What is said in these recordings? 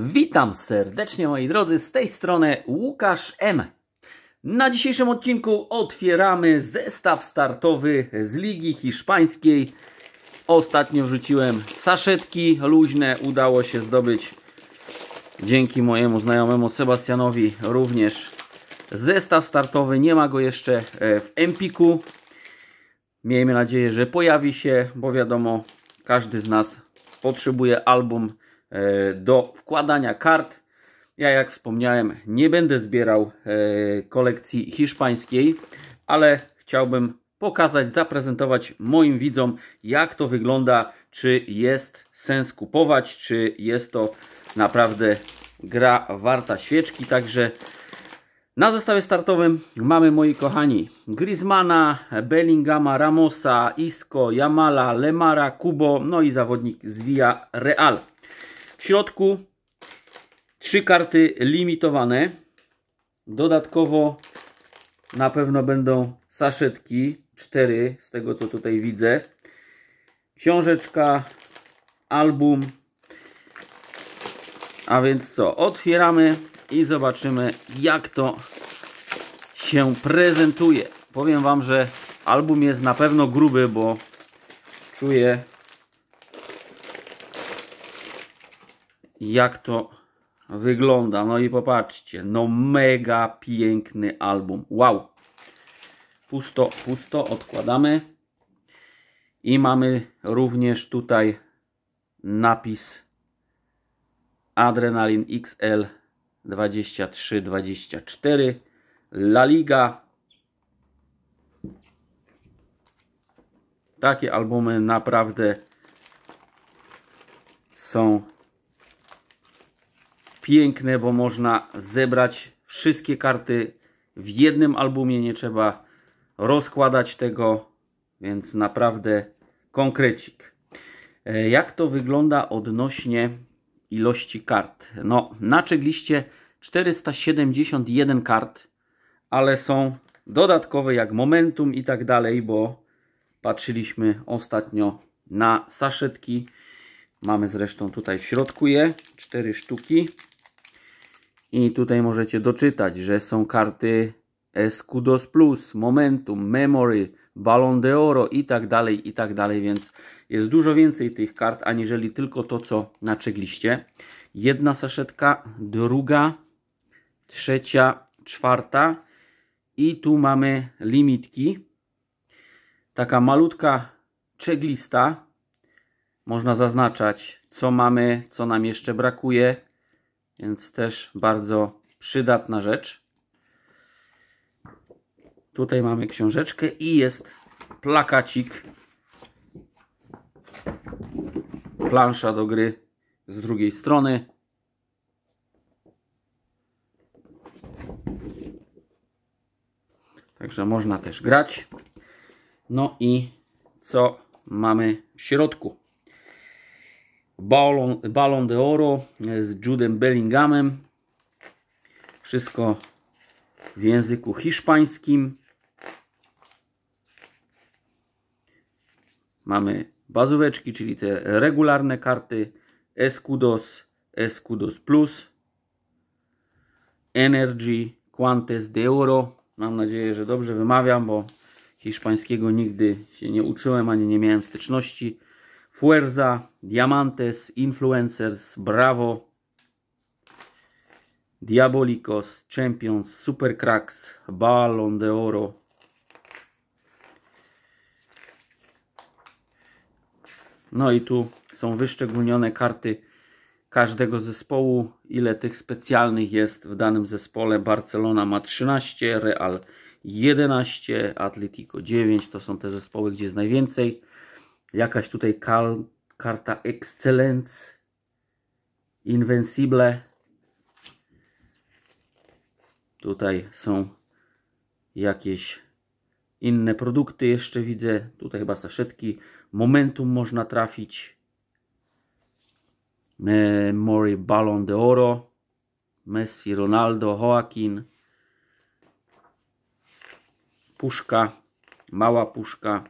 Witam serdecznie moi drodzy, z tej strony Łukasz M. Na dzisiejszym odcinku otwieramy zestaw startowy z Ligi Hiszpańskiej. Ostatnio wrzuciłem saszetki luźne, udało się zdobyć dzięki mojemu znajomemu Sebastianowi również zestaw startowy. Nie ma go jeszcze e, w Empiku. Miejmy nadzieję, że pojawi się, bo wiadomo, każdy z nas potrzebuje album E, do wkładania kart. Ja jak wspomniałem nie będę zbierał e, kolekcji hiszpańskiej, ale chciałbym pokazać, zaprezentować moim widzom jak to wygląda, czy jest sens kupować, czy jest to naprawdę gra warta świeczki, także na zestawie startowym mamy, moi kochani, Griezmana, Bellingama, Ramosa, Isco, Jamala, Lemara, Kubo, no i zawodnik z Via Real. W środku trzy karty limitowane. Dodatkowo na pewno będą saszetki, cztery z tego co tutaj widzę. Książeczka, album. A więc co, otwieramy i zobaczymy jak to się prezentuje. Powiem Wam, że album jest na pewno gruby, bo czuję jak to wygląda. No i popatrzcie, no mega piękny album. Wow. Pusto, pusto, odkładamy. I mamy również tutaj napis Adrenalin XL 23-24 La Liga. Takie albumy naprawdę są piękne, bo można zebrać wszystkie karty w jednym albumie, nie trzeba rozkładać tego, więc naprawdę konkrecik. E, jak to wygląda odnośnie ilości kart? No, na czekliście 471 kart, ale są dodatkowe jak Momentum i tak dalej, bo patrzyliśmy ostatnio na saszetki. Mamy zresztą tutaj w środku je, cztery sztuki. I tutaj możecie doczytać, że są karty Escudos Plus, Momentum, Memory, Ballon de Oro i tak dalej, i tak dalej, więc jest dużo więcej tych kart, aniżeli tylko to, co na czegliście. Jedna saszetka, druga, trzecia, czwarta i tu mamy limitki. Taka malutka czeglista. Można zaznaczać, co mamy, co nam jeszcze brakuje więc też bardzo przydatna rzecz. Tutaj mamy książeczkę i jest plakacik. Plansza do gry z drugiej strony. Także można też grać. No i co mamy w środku? Ballon, Ballon de Oro e, z Judem Bellinghamem. Wszystko w języku hiszpańskim. Mamy bazóweczki, czyli te regularne karty Escudos, Escudos Plus, Energy, Quantes de Oro. Mam nadzieję, że dobrze wymawiam, bo hiszpańskiego nigdy się nie uczyłem, ani nie miałem styczności. Fuerza, Diamantes, Influencers, Bravo, Diabolicos, Champions, Super Cracks, Ballon de Oro. No i tu są wyszczególnione karty każdego zespołu, ile tych specjalnych jest w danym zespole. Barcelona ma 13, Real 11, Atletico 9, to są te zespoły, gdzie jest najwięcej jakaś tutaj karta Excellence, Invincible. Tutaj są jakieś inne produkty jeszcze widzę. Tutaj chyba saszetki. Momentum można trafić. Memory Mori Ballon de Oro. Messi, Ronaldo, Joaquin. Puszka. Mała puszka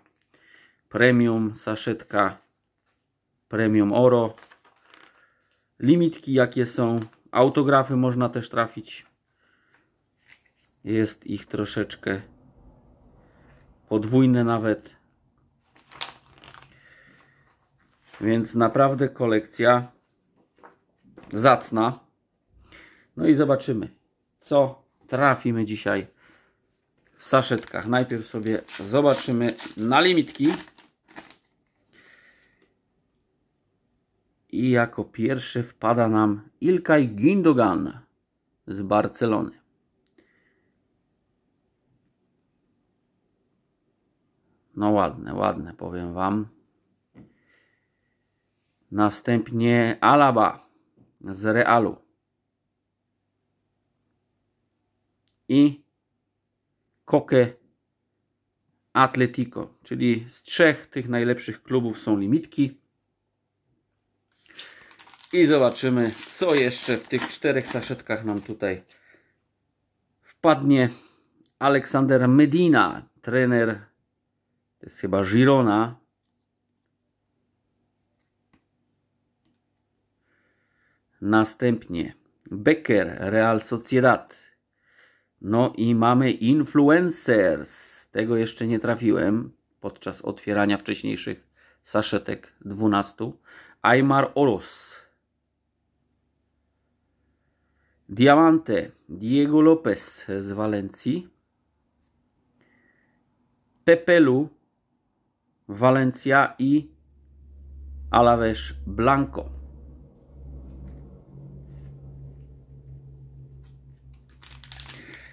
premium saszetka premium oro limitki jakie są autografy można też trafić jest ich troszeczkę podwójne nawet więc naprawdę kolekcja zacna no i zobaczymy co trafimy dzisiaj w saszetkach najpierw sobie zobaczymy na limitki i jako pierwszy wpada nam Ilkay Gündogan z Barcelony. No ładne, ładne powiem Wam. Następnie Alaba z Realu. I Koke Atletico, czyli z trzech tych najlepszych klubów są limitki i zobaczymy, co jeszcze w tych czterech saszetkach nam tutaj wpadnie. Aleksander Medina, trener, to jest chyba Girona. Następnie Becker, Real Sociedad. No i mamy Influencers. Tego jeszcze nie trafiłem podczas otwierania wcześniejszych saszetek 12. Aymar Oros. Diamante Diego Lopez z Walencji. Pepelu Walencja i Alaves Blanco.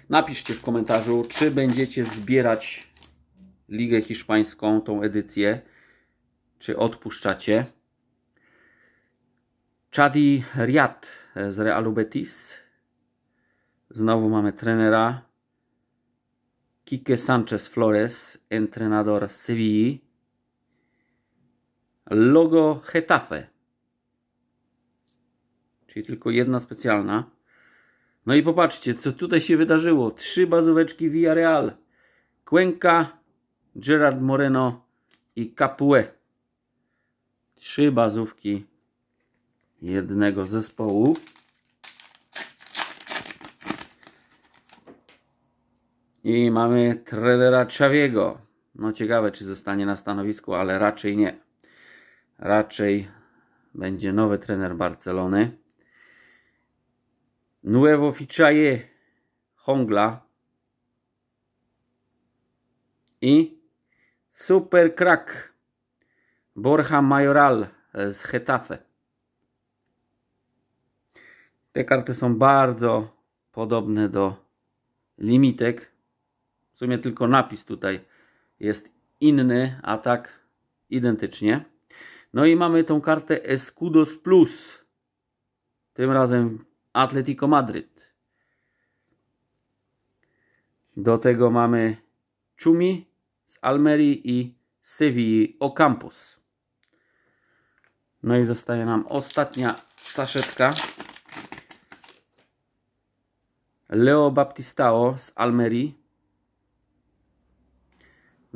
Napiszcie w komentarzu, czy będziecie zbierać Ligę Hiszpańską, tą edycję, czy odpuszczacie. Chadi Riad z Realu Betis, Znowu mamy trenera. Kike Sanchez Flores, entrenador Sevilla. Logo Hetafe. Czyli tylko jedna specjalna. No i popatrzcie, co tutaj się wydarzyło. Trzy bazóweczki Villarreal. Cuenca, Gerard Moreno i Capue. Trzy bazówki jednego zespołu. I mamy trenera Trzawiego. No ciekawe, czy zostanie na stanowisku, ale raczej nie. Raczej będzie nowy trener Barcelony. Nuevo Fichaje Hongla i Super Krak Borja Majoral z Getafe. Te karty są bardzo podobne do limitek w sumie tylko napis tutaj jest inny, a tak identycznie. No i mamy tą kartę Escudos Plus. Tym razem Atletico Madryt. Do tego mamy Chumi z Almerii i Sewilli Ocampos. No i zostaje nam ostatnia saszetka. Leo Baptistao z Almerii.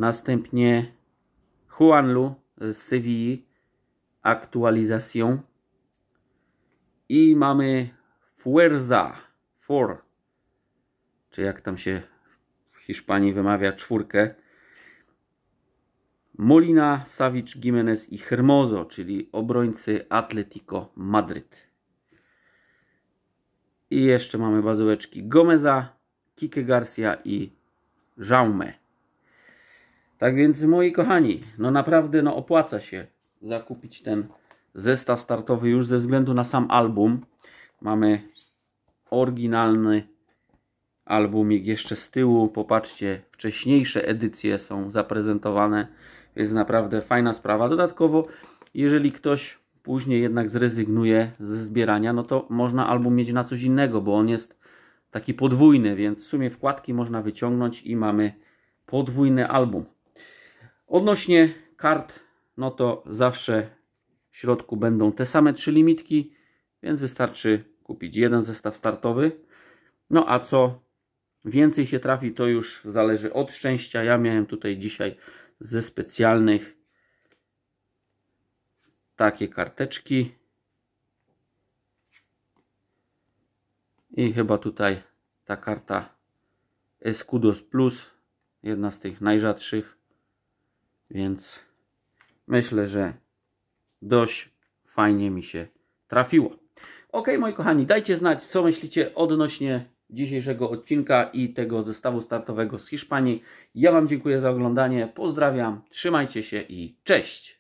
Następnie Juanlu z Sevilla aktualizacją. I mamy Fuerza Four, czy jak tam się w Hiszpanii wymawia, czwórkę. Molina, Savic, Jimenez i Hermoso, czyli obrońcy Atletico Madryt. I jeszcze mamy bazóweczki Gomeza, Kike Garcia i Jaume. Tak więc moi kochani, no naprawdę no opłaca się zakupić ten zestaw startowy już ze względu na sam album. Mamy oryginalny albumik jeszcze z tyłu. Popatrzcie, wcześniejsze edycje są zaprezentowane. Jest naprawdę fajna sprawa. Dodatkowo, jeżeli ktoś później jednak zrezygnuje ze zbierania, no to można album mieć na coś innego, bo on jest taki podwójny, więc w sumie wkładki można wyciągnąć i mamy podwójny album. Odnośnie kart, no to zawsze w środku będą te same trzy limitki, więc wystarczy kupić jeden zestaw startowy. No a co więcej się trafi, to już zależy od szczęścia. Ja miałem tutaj dzisiaj ze specjalnych takie karteczki. I chyba tutaj ta karta Escudos Plus, jedna z tych najrzadszych. Więc myślę, że dość fajnie mi się trafiło. Ok, moi kochani, dajcie znać, co myślicie odnośnie dzisiejszego odcinka i tego zestawu startowego z Hiszpanii. Ja Wam dziękuję za oglądanie, pozdrawiam, trzymajcie się i cześć!